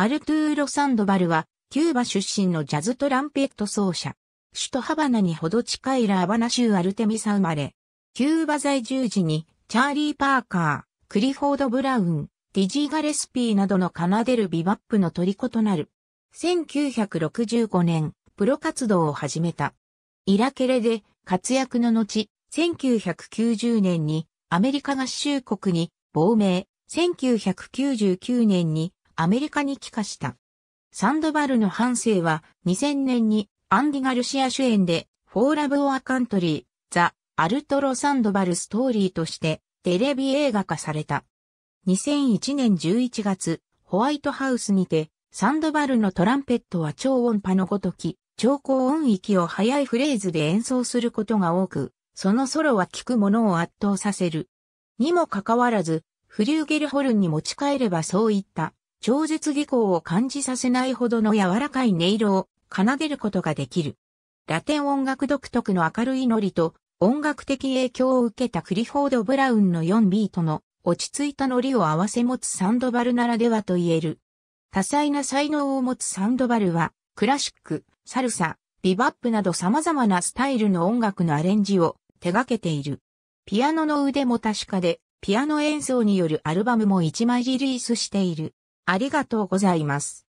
アルトゥーロ・サンドバルは、キューバ出身のジャズトランペット奏者。首都ハバナにほど近いラーバナ州アルテミサ生まれ。キューバ在住時に、チャーリー・パーカー、クリフォード・ブラウン、ディジー・ガレスピーなどの奏でるビバップの虜となる。1965年、プロ活動を始めた。イラケレで活躍の後、1990年にアメリカ合衆国に亡命、1999年にアメリカに帰化した。サンドバルの半生は2000年にアンディ・ガルシア主演でフォーラブ・オア・カントリー、ザ・アルトロ・サンドバル・ストーリーとしてテレビ映画化された。2001年11月、ホワイトハウスにてサンドバルのトランペットは超音波のごとき、超高音域を速いフレーズで演奏することが多く、そのソロは聴くものを圧倒させる。にもかかわらず、フリューゲルホルンに持ち帰ればそういった超絶技巧を感じさせないほどの柔らかい音色を奏でることができる。ラテン音楽独特の明るいノリと音楽的影響を受けたクリフォード・ブラウンの4ビートの落ち着いたノリを合わせ持つサンドバルならではと言える。多彩な才能を持つサンドバルはクラシック、サルサ、ビバップなど様々なスタイルの音楽のアレンジを手掛けている。ピアノの腕も確かで、ピアノ演奏によるアルバムも1枚リリースしている。ありがとうございます。